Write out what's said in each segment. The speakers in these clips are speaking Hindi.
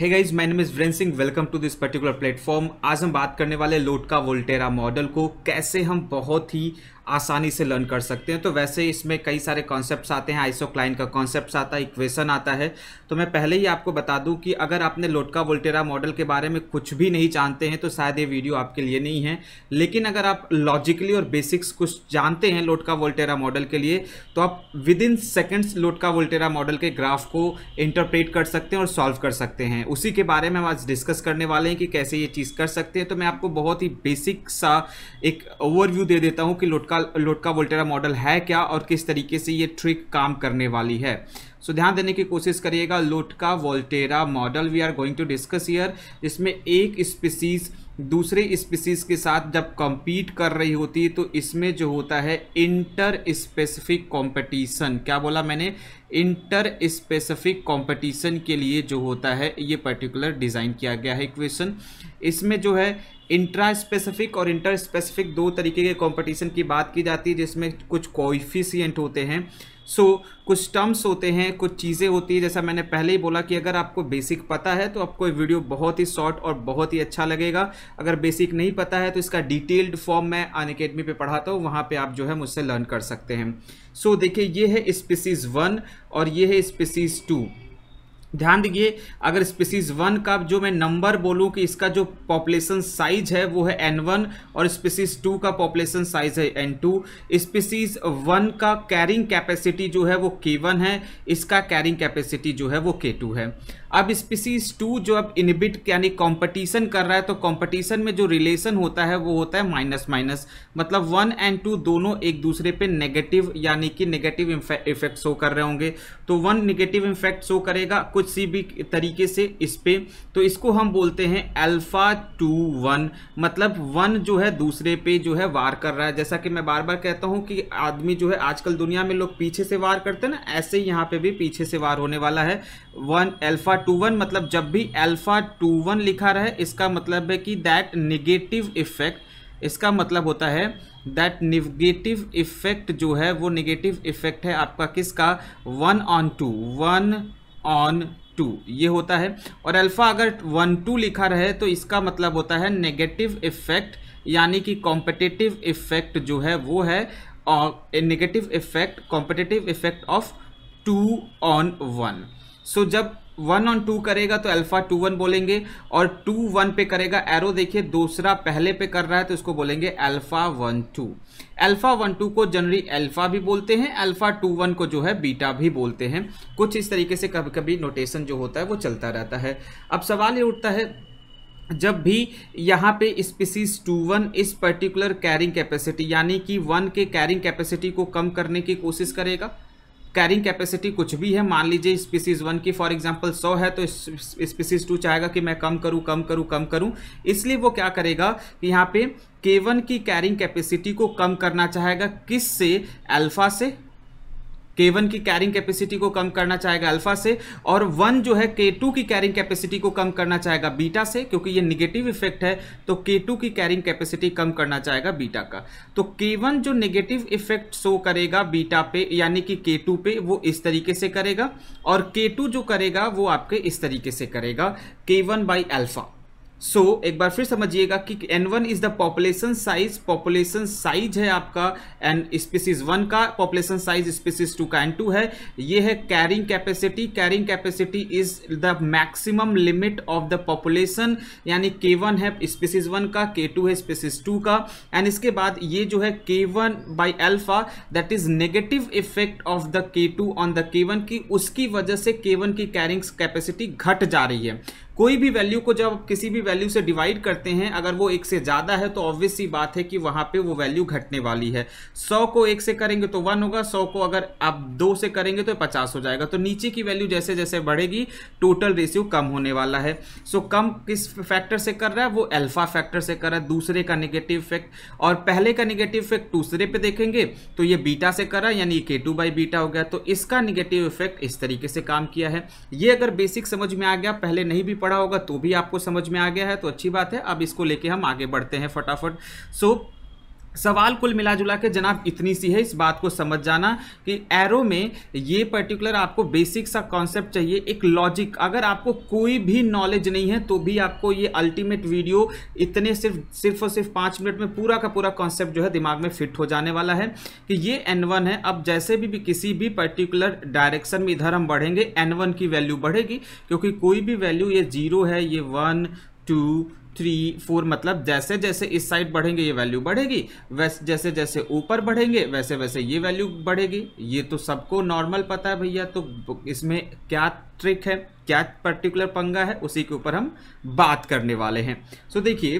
hey guys my name is Viren Singh welcome to this particular platform आज हम बात करने वाले लोटका वोल्टेरा मॉडल को कैसे हम बहुत ही आसानी से लर्न कर सकते हैं तो वैसे इसमें कई सारे कॉन्सेप्ट्स आते हैं आइसोक्लाइन का कॉन्सेप्ट आता है इक्वेशन आता है तो मैं पहले ही आपको बता दूं कि अगर आपने लोटका वोल्टेरा मॉडल के बारे में कुछ भी नहीं जानते हैं तो शायद ये वीडियो आपके लिए नहीं है लेकिन अगर आप लॉजिकली और बेसिक्स कुछ जानते हैं लोटका वोल्टेरा मॉडल के लिए तो आप within seconds Lotka Volterra model के ग्राफ को इंटरप्रेट कर सकते हैं और सॉल्व कर सकते हैं उसी के बारे में हम आज डिस्कस करने वाले हैं कि कैसे ये चीज़ कर सकते हैं तो मैं आपको बहुत ही बेसिक सा एक ओवरव्यू दे देता हूँ कि लोटका लोटका लोटका वोल्टेरा मॉडल है क्या और किस तरीके से ये ट्रिक काम करने वाली है सो so, ध्यान देने की कोशिश करिएगा Lotka Volterra model we are going to discuss here जिसमें एक स्पीसीज़ दूसरे स्पीसीज़ के साथ जब कम्पीट कर रही होती है तो इसमें जो होता है इंटर स्पेसिफिक कंपटीशन क्या बोला मैंने इंटर स्पेसिफिक कंपटीशन के लिए जो होता है ये पर्टिकुलर डिज़ाइन किया गया है इक्वेशन इसमें जो है इंट्रा स्पेसिफिक और इंटर स्पेसिफिक दो तरीके के कंपटीशन की बात की जाती है जिसमें कुछ कोइफिशियंट होते हैं सो so, कुछ टर्म्स होते हैं कुछ चीज़ें होती है जैसा मैंने पहले ही बोला कि अगर आपको बेसिक पता है तो आपको वीडियो बहुत ही शॉर्ट और बहुत ही अच्छा लगेगा अगर बेसिक नहीं पता है तो इसका डिटेल्ड फॉर्म मैं अन अकेडमी पर पढ़ाता हूँ वहाँ पर आप जो है मुझसे लर्न कर सकते हैं सो so, देखिए ये है स्पीसीज़ वन और ये है स्पीसीज़ टू ध्यान दीजिए अगर स्पीसीज वन का जो मैं नंबर बोलूँ कि इसका जो पॉपुलेशन साइज है वो है एन वन और स्पीसीज टू का पॉपुलेशन साइज है एन टू स्पीसीज वन का कैरिंग कैपेसिटी जो है वो के वन है इसका कैरिंग कैपेसिटी जो है वो के टू है अब स्पीसीज टू जो अब इनबिट यानी कंपटीशन कर रहा है तो कंपटीशन में जो रिलेशन होता है वो होता है माइनस माइनस मतलब वन एंड टू दोनों एक दूसरे पे नेगेटिव यानी कि नेगेटिव इफेक्ट शो कर रहे होंगे तो वन नेगेटिव इफेक्ट शो करेगा कुछ सी भी तरीके से इस पर तो इसको हम बोलते हैं अल्फ़ा टू वन मतलब वन जो है दूसरे पे जो है वार कर रहा है जैसा कि मैं बार बार कहता हूँ कि आदमी जो है आजकल दुनिया में लोग पीछे से वार करते हैं ना ऐसे ही यहाँ पे भी पीछे से वार होने वाला है वन एल्फा टू वन मतलब जब भी अल्फा टू वन लिखा रहे इसका मतलब है कि दैट निगेटिव इफेक्ट इसका मतलब होता है दैट निगेटिव इफेक्ट जो है वो निगेटिव इफेक्ट है आपका किसका one on two one on two ये होता है और अल्फ़ा अगर वन टू लिखा रहे तो इसका मतलब होता है नेगेटिव इफेक्ट यानी कि कॉम्पिटिटिव इफेक्ट जो है वो है negative effect competitive effect of two on one so जब वन ऑन टू करेगा तो अल्फा टू वन बोलेंगे और टू वन पे करेगा एरो देखिए दूसरा पहले पे कर रहा है तो इसको बोलेंगे alpha one two alpha one two को जनरली अल्फा भी बोलते हैं अल्फा टू वन को जो है बीटा भी बोलते हैं कुछ इस तरीके से कभी कभी नोटेशन जो होता है वो चलता रहता है अब सवाल ये उठता है जब भी यहाँ पे स्पीसीज टू वन इस पर्टिकुलर कैरिंग कैपेसिटी यानी कि वन के कैरिंग कैपेसिटी को कम करने की कोशिश करेगा कैरिंग कैपेसिटी कुछ भी है मान लीजिए स्पीसीज़ वन की फॉर एग्जांपल सौ है तो स्पीसीज़ टू चाहेगा कि मैं कम करूं कम करूं कम करूं इसलिए वो क्या करेगा कि यहाँ पे वन की कैरिंग कैपेसिटी को कम करना चाहेगा किस से अल्फ़ा से के वन की कैरिंग कैपेसिटी को कम करना चाहेगा अल्फा से और वन जो है के टू की कैरिंग कैपेसिटी को कम करना चाहेगा बीटा से क्योंकि ये निगेटिव इफेक्ट है तो के टू की कैरिंग कैपेसिटी कम करना चाहेगा बीटा का तो के वन जो निगेटिव इफेक्ट शो करेगा बीटा पे यानी कि के टू पे वो इस तरीके से करेगा और के टू जो करेगा वो आपके इस तरीके से करेगा K one by alpha so so, एक बार फिर समझिएगा कि N one is the population size population size है आपका एन स्पीसीज वन का पॉपुलेशन साइज स्पीसीज टू का एन टू है ये है carrying capacity carrying capacity is the maximum limit of the population यानी के वन है स्पीसीज वन का के टू है स्पीसीज टू का एंड इसके बाद ये जो है K one by alpha that is negative effect of the K two on the K one की उसकी वजह से के वन की कैरिंग कैपेसिटी घट जा रही है कोई भी वैल्यू को जब किसी भी वैल्यू से डिवाइड करते हैं अगर वो एक से ज़्यादा है तो ऑब्वियस सी बात है कि वहाँ पे वो वैल्यू घटने वाली है सौ को एक से करेंगे तो वन होगा सौ को अगर आप दो से करेंगे तो पचास हो जाएगा तो नीचे की वैल्यू जैसे जैसे बढ़ेगी टोटल रेशियो कम होने वाला है सो so, कम किस फैक्टर से कर रहा है वो अल्फा फैक्टर से कर रहा है दूसरे का निगेटिव इफेक्ट और पहले का निगेटिव इफेक्ट दूसरे पे देखेंगे तो ये बीटा से कर रहा है यानी के टू बाई बीटा हो गया तो इसका निगेटिव इफेक्ट इस तरीके से काम किया है ये अगर बेसिक समझ में आ गया पहले नहीं भी पढ़ा होगा तो भी आपको समझ में आ गया है तो अच्छी बात है अब इसको लेके हम आगे बढ़ते हैं फटाफट सो सवाल कुल मिला जुला के जनाब इतनी सी है इस बात को समझ जाना कि एरो में ये पर्टिकुलर आपको बेसिक सा कॉन्सेप्ट चाहिए एक लॉजिक अगर आपको कोई भी नॉलेज नहीं है तो भी आपको ये अल्टीमेट वीडियो इतने सिर्फ सिर्फ और सिर्फ पाँच मिनट में पूरा का पूरा कॉन्सेप्ट जो है दिमाग में फिट हो जाने वाला है कि ये एन वन है अब जैसे भी, भी किसी भी पर्टिकुलर डायरेक्शन में इधर हम बढ़ेंगे एन वन की वैल्यू बढ़ेगी क्योंकि कोई भी वैल्यू ये जीरो है ये वन टू थ्री फोर मतलब जैसे जैसे इस साइड बढ़ेंगे ये वैल्यू बढ़ेगी वैसे जैसे जैसे ऊपर बढ़ेंगे वैसे वैसे ये वैल्यू बढ़ेगी ये तो सबको नॉर्मल पता है भैया तो इसमें क्या ट्रिक है क्या पर्टिकुलर पंगा है उसी के ऊपर हम बात करने वाले हैं सो so, देखिए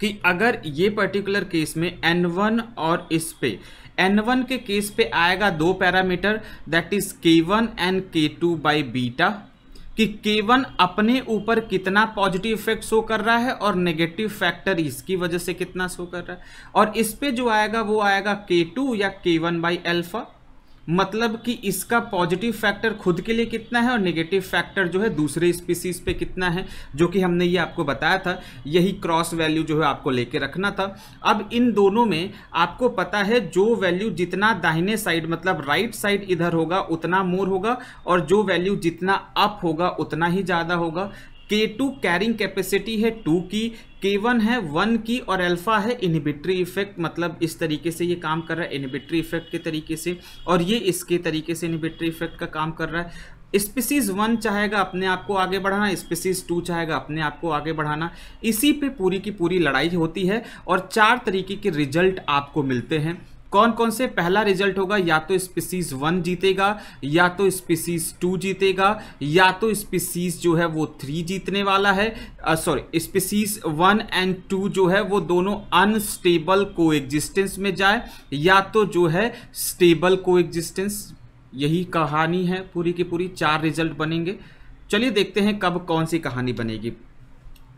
कि अगर ये पर्टिकुलर केस में n1 और इस पे n1 के केस पे आएगा दो parameter that is k1 and k2 two by beta कि K1 अपने ऊपर कितना पॉजिटिव इफेक्ट शो कर रहा है और नेगेटिव फैक्टर इसकी वजह से कितना शो कर रहा है और इस पे जो आएगा वो आएगा K2 या K1 वन बाई एल्फा मतलब कि इसका पॉजिटिव फैक्टर खुद के लिए कितना है और नेगेटिव फैक्टर जो है दूसरे स्पीसीज पे कितना है जो कि हमने ये आपको बताया था यही क्रॉस वैल्यू जो है आपको लेके रखना था अब इन दोनों में आपको पता है जो वैल्यू जितना दाहिने साइड मतलब राइट साइड इधर होगा उतना मोर होगा और जो वैल्यू जितना अप होगा उतना ही ज़्यादा होगा के टू कैरिंग कैपेसिटी है टू की के वन है वन की और अल्फा है इनिबिट्री इफेक्ट मतलब इस तरीके से ये काम कर रहा है इनिबिट्री इफेक्ट के तरीके से और ये इसके तरीके से इनिबिट्री इफेक्ट का काम कर रहा है स्पीसीज वन चाहेगा अपने आप को आगे बढ़ाना स्पीसीज टू चाहेगा अपने आप को आगे बढ़ाना इसी पे पूरी की पूरी लड़ाई होती है और चार तरीके के रिजल्ट आपको मिलते हैं कौन कौन से पहला रिजल्ट होगा या तो स्पीसीज वन जीतेगा या तो स्पीसीज टू जीतेगा या तो स्पीसीज जो है वो थ्री जीतने वाला है sorry species one and two जो है वो दोनों अनस्टेबल को में जाए या तो जो है स्टेबल को यही कहानी है पूरी की पूरी चार रिजल्ट बनेंगे चलिए देखते हैं कब कौन सी कहानी बनेगी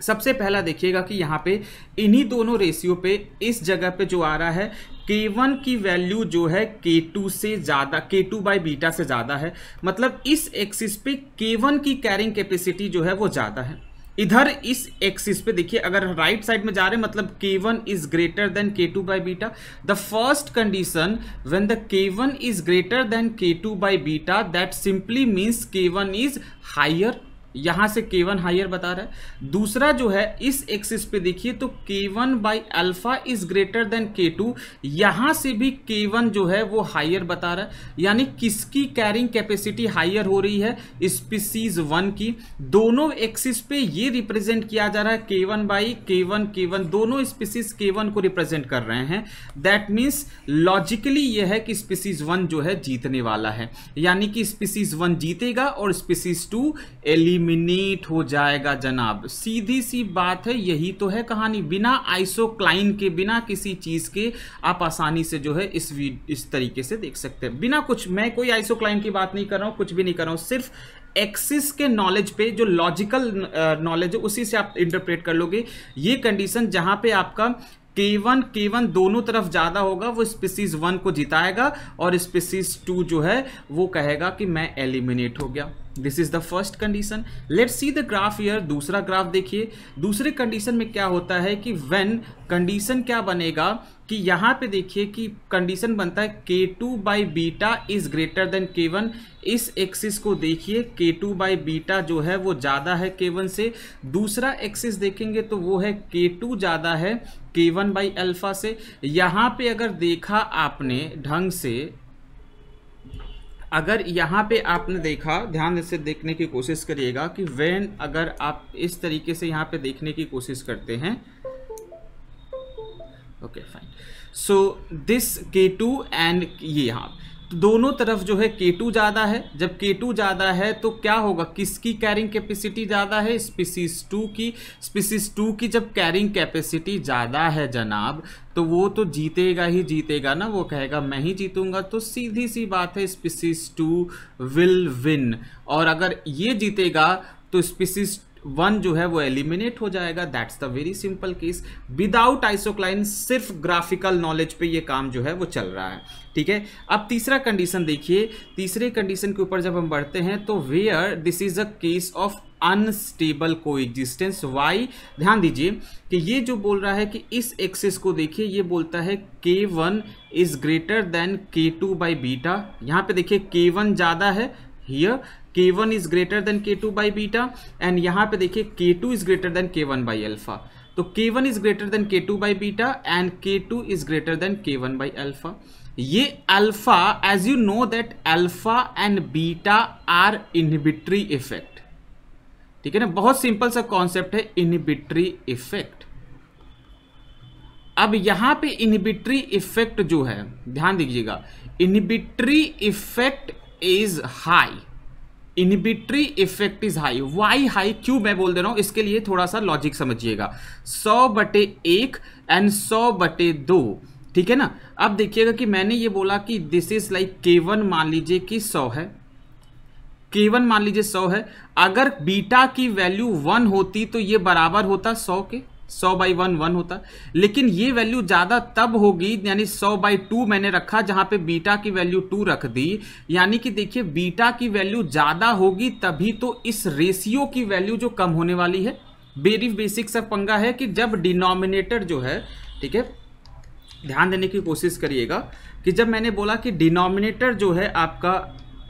सबसे पहला देखिएगा कि यहाँ पे इन्हीं दोनों रेशियो पे इस जगह पे जो आ रहा है K1 की वैल्यू जो है K2 से ज़्यादा K2 टू बाई बीटा से ज़्यादा है मतलब इस एक्सिस पे K1 की कैरिंग कैपेसिटी जो है वो ज़्यादा है इधर इस एक्सिस पे देखिए अगर राइट right साइड में जा रहे हैं मतलब K one is greater than K two by beta the first condition when the K one is greater than K two by beta that simply means K one is higher यहाँ से के वन हाइयर बता रहा है दूसरा जो है इस एक्सिस पे देखिए तो K one by alpha is greater than K two यहाँ से भी के वन जो है वो हाइयर बता रहा है यानी किसकी कैरिंग कैपेसिटी हाइयर हो रही है स्पीसीज वन की दोनों एक्सिस पे ये रिप्रेजेंट किया जा रहा है K one by K one K one दोनों स्पीसीज के वन को रिप्रेजेंट कर रहे हैं दैट मीन्स लॉजिकली ये है कि स्पीसीज वन जो है जीतने वाला है यानी कि स्पीसीज वन जीतेगा और स्पीसीज टू एलि एलिमिनेट हो जाएगा जनाब सीधी सी बात है यही तो है कहानी बिना आइसोक्लाइन के बिना किसी चीज़ के आप आसानी से जो है इस इस तरीके से देख सकते हैं बिना कुछ मैं कोई आइसोक्लाइन की बात नहीं कर रहा हूँ कुछ भी नहीं कर रहा हूँ सिर्फ एक्सिस के नॉलेज पे जो लॉजिकल नॉलेज है उसी से आप इंटरप्रेट कर लोगे ये कंडीशन जहाँ पे आपका के वन के वन दोनों तरफ ज़्यादा होगा वो स्पीसीज वन को जिताएगा और स्पीसीज टू जो है वो कहेगा कि मैं एलिमिनेट हो गया this is the first condition let see the graph here दूसरा ग्राफ देखिए दूसरे कंडीशन में क्या होता है कि वेन कंडीशन क्या बनेगा कि यहाँ पे देखिए कि कंडीशन बनता है K two by beta is greater than K one इस एक्सिस को देखिए के टू बाई बीटा जो है वो ज़्यादा है के वन से दूसरा एक्सिस देखेंगे तो वो है के टू ज़्यादा है के वन बाई अल्फ़ा से यहाँ पे अगर देखा आपने ढंग से अगर यहाँ पे आपने देखा ध्यान से देखने की कोशिश करिएगा कि वेन अगर आप इस तरीके से यहाँ पे देखने की कोशिश करते हैं okay fine so this K two and ये यहाँ तो दोनों तरफ जो है के टू ज़्यादा है जब के टू ज़्यादा है तो क्या होगा किसकी कैरिंग कैपेसिटी ज़्यादा है स्पीसीज टू की स्पीसीज टू की जब कैरिंग कैपेसिटी ज़्यादा है जनाब तो वो तो जीतेगा ही जीतेगा ना वो कहेगा मैं ही जीतूंगा तो सीधी सी बात है स्पीसीज टू विल विन और अगर ये जीतेगा तो स्पीसीज वन जो है वो एलिमिनेट हो जाएगा that's the very simple case without isocline सिर्फ ग्राफिकल नॉलेज पे ये काम जो है वो चल रहा है ठीक है अब तीसरा कंडीशन देखिए तीसरे कंडीशन के ऊपर जब हम बढ़ते हैं तो where this is a case of unstable coexistence why ध्यान दीजिए कि ये जो बोल रहा है कि इस एक्सेस को देखिए ये बोलता है K one is greater than K two by beta यहाँ पे देखिए के वन ज़्यादा है here K1 one is greater than K two by beta and यहाँ पे देखिए K two is greater than K one by alpha तो K one is greater than K two by beta and K two is greater than K one by alpha ये alpha as you know that alpha and beta are inhibitory effect ठीक है ना बहुत सिंपल सा कॉन्सेप्ट है इनहिबिट्री इफेक्ट अब यहां पे इनहिबिट्री इफेक्ट जो है ध्यान दीजिएगा inhibitory effect is high inhibitory effect is high why high क्यों मैं बोल दे रहा हूं इसके लिए थोड़ा सा लॉजिक समझिएगा सौ बटे एक एंड सौ बटे दो ठीक है ना अब देखिएगा कि मैंने ये बोला कि this is like K one मान लीजिए कि सौ है के वन मान लीजिए सौ है अगर बीटा की वैल्यू वन होती तो ये बराबर होता सौ के सौ बाई वन वन होता लेकिन ये वैल्यू ज़्यादा तब होगी यानी सौ बाई टू मैंने रखा जहाँ पे बीटा की वैल्यू टू रख दी यानी कि देखिए बीटा की वैल्यू ज़्यादा होगी तभी तो इस रेशियो की वैल्यू जो कम होने वाली है बेरी बेसिक सब पंगा है कि जब डिनोमिनेटर जो है ठीक है ध्यान देने की कोशिश करिएगा कि जब मैंने बोला कि डिनोमिनेटर जो है आपका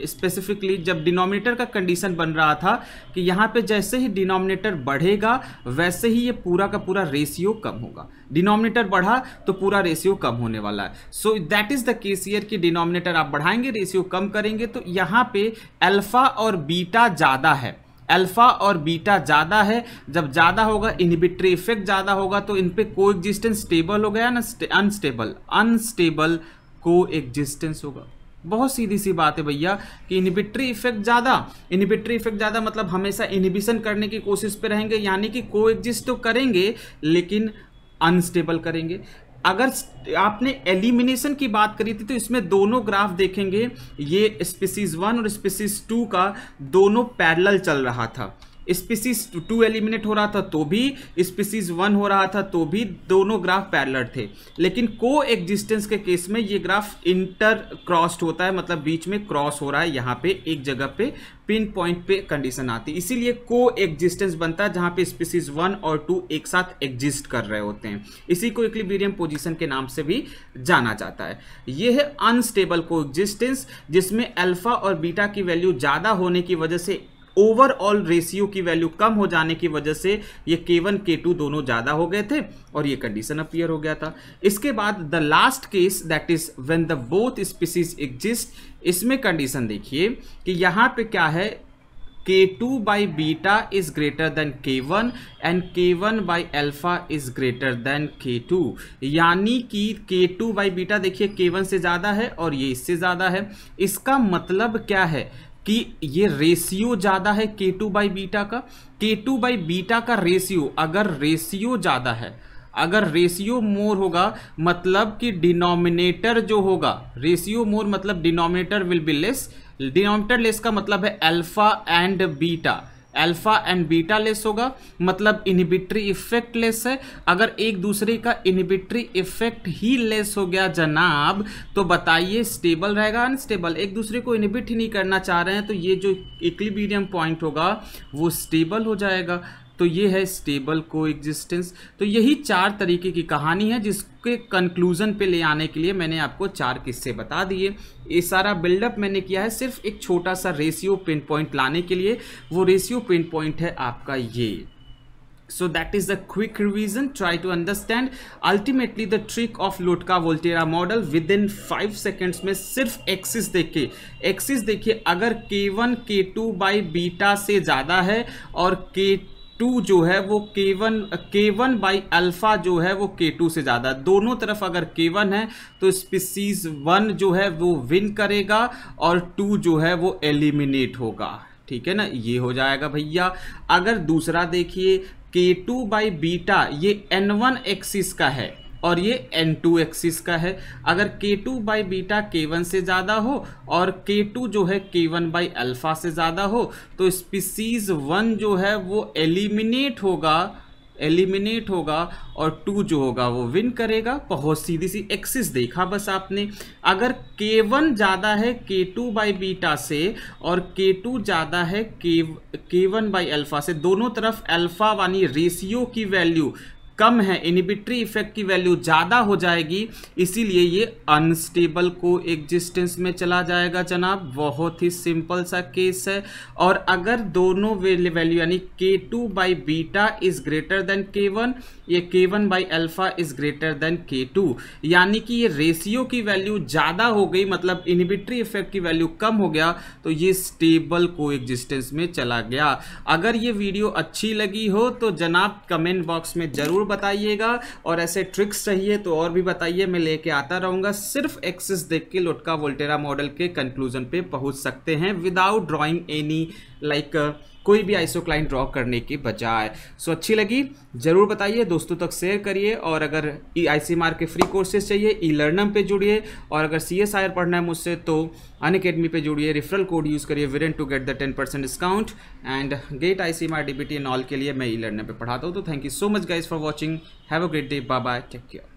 स्पेसिफिकली जब डिनोमिनेटर का कंडीशन बन रहा था कि यहाँ पे जैसे ही डिनोमिनेटर बढ़ेगा वैसे ही ये पूरा का पूरा रेशियो कम होगा डिनोमिनेटर बढ़ा तो पूरा रेशियो कम होने वाला है so that is the case here denominator आप बढ़ाएंगे रेशियो कम करेंगे तो यहाँ पे अल्फ़ा और बीटा ज़्यादा है अल्फ़ा और बीटा ज़्यादा है जब ज़्यादा होगा इनहिबिटरी इफेक्ट ज़्यादा होगा तो इन पर को एग्जिस्टेंस स्टेबल हो गया ना अनस्टेबल अनस्टेबल को एग्जिस्टेंस होगा बहुत सीधी सी बात है भैया कि इनिबिट्री इफेक्ट ज़्यादा इनिबिट्री इफेक्ट ज़्यादा मतलब हमेशा इनिबिशन करने की कोशिश पे रहेंगे यानी कि को तो करेंगे लेकिन अनस्टेबल करेंगे अगर आपने एलिमिनेशन की बात करी थी तो इसमें दोनों ग्राफ देखेंगे ये स्पीसीज वन और स्पीसीज टू का दोनों पैरल चल रहा था स्पीसीज टू एलिमिनेट हो रहा था तो भी स्पीसीज वन हो रहा था तो भी दोनों ग्राफ पैरलर थे लेकिन को एग्जिस्टेंस के केस में ये ग्राफ इंटर क्रॉस्ड होता है मतलब बीच में क्रॉस हो रहा है यहाँ पे एक जगह पे पिन पॉइंट पे कंडीशन आती है इसीलिए को एग्जिस्टेंस बनता है जहाँ पे स्पीसीज वन और टू एक साथ एग्जिस्ट कर रहे होते हैं इसी को इक्लिबीरियम पोजिशन के नाम से भी जाना जाता है ये है अनस्टेबल को एग्जिस्टेंस जिसमें अल्फा और बीटा की वैल्यू ज़्यादा होने की वजह से ओवरऑल रेशियो की वैल्यू कम हो जाने की वजह से ये के वन के टू दोनों ज़्यादा हो गए थे और ये कंडीशन अपीयर हो गया था इसके बाद the last case that is when the both species exist इसमें कंडीशन देखिए कि यहाँ पे क्या है K two by beta is greater than K one and K one by alpha is greater than K two यानी कि के टू बाई बीटा देखिए के वन से ज़्यादा है और ये इससे ज़्यादा है इसका मतलब क्या है कि ये रेशियो ज़्यादा है के टू बाई बीटा का के टू बाई बीटा का रेशियो अगर रेशियो ज़्यादा है अगर रेशियो मोर होगा मतलब कि डिनोमिनेटर जो होगा रेशियो मोर मतलब denominator will be less denominator less का मतलब है alpha and beta alpha and beta less होगा मतलब इनिबिट्री इफेक्ट लेस है अगर एक दूसरे का इनिबिट्री इफेक्ट ही लेस हो गया जनाब तो बताइए स्टेबल रहेगा अनस्टेबल एक दूसरे को इनहिबिट ही नहीं करना चाह रहे हैं तो ये जो इक्लिबीरियम पॉइंट होगा वो स्टेबल हो जाएगा तो ये है स्टेबल को एग्जिस्टेंस तो यही चार तरीके की कहानी है जिसके कंक्लूजन पे ले आने के लिए मैंने आपको चार किस्से बता दिए ये सारा बिल्डअप मैंने किया है सिर्फ एक छोटा सा रेशियो पिन पॉइंट लाने के लिए वो रेशियो पिन पॉइंट है आपका ये so that is the quick revision try to understand ultimately the trick of lotka model model within 5 seconds में सिर्फ एक्सिस देखिए एक्सिस देखिए अगर k1 k2 बाई बीटा से ज़्यादा है और k2 टू जो है वो के one K one by alpha जो है वो के टू से ज़्यादा दोनों तरफ अगर के वन है तो स्पीसीज वन जो है वो विन करेगा और टू जो है वो एलिमिनेट होगा ठीक है ना ये हो जाएगा भैया अगर दूसरा देखिए के टू बाई बीटा ये एन वन एक्सिस का है और ये एन टू एक्सिस का है अगर K two by beta K one से ज़्यादा हो और के टू जो है के वन बाई अल्फ़ा से ज़्यादा हो तो स्पीसीज वन जो है वो एलिमिनेट होगा एलिमिनेट होगा और टू जो होगा वो विन करेगा बहुत सीधी सी एक्सिस देखा बस आपने अगर के वन ज़्यादा है के टू बाई बीटा से और के टू ज़्यादा है के के वन बाई अल्फ़ा से दोनों तरफ अल्फ़ा वानी रेशियो की वैल्यू कम है इनिबिट्री इफेक्ट की वैल्यू ज़्यादा हो जाएगी इसीलिए ये अनस्टेबल को एग्जिस्टेंस में चला जाएगा जनाब बहुत ही सिंपल सा केस है और अगर दोनों वैल्यू यानी K two by beta is greater than K one ये K one by alpha is greater than K two यानी कि ये रेशियो की वैल्यू ज़्यादा हो गई मतलब इनिबिट्री इफेक्ट की वैल्यू कम हो गया तो ये स्टेबल को एग्जिस्टेंस में चला गया अगर ये वीडियो अच्छी लगी हो तो जनाब कमेंट बॉक्स में ज़रूर ज़रूर बताइएगा और ऐसे ट्रिक्स चाहिए तो और भी बताइए मैं लेके आता रहूंगा सिर्फ एक्सेस देख के लुटका वोल्टेरा मॉडल के कंक्लूजन पे पहुंच सकते हैं without drawing any like uh, कोई भी क्लाइंट ड्रॉ करने के बजाय सो so, अच्छी लगी ज़रूर बताइए दोस्तों तक शेयर करिए और अगर ई e आई के फ्री कोर्सेज चाहिए ई लर्नम पे जुड़िए और अगर सी एस आई आर पढ़ना है मुझसे तो अन अकेडमी पर जुड़िए रेफरल कोड यूज़ करिए Viren to get the ten percent discount and get I C and all के लिए मैं ई लर्नम पर पढ़ाता हूँ तो thank you so much guys for watching have a great day bye bye take care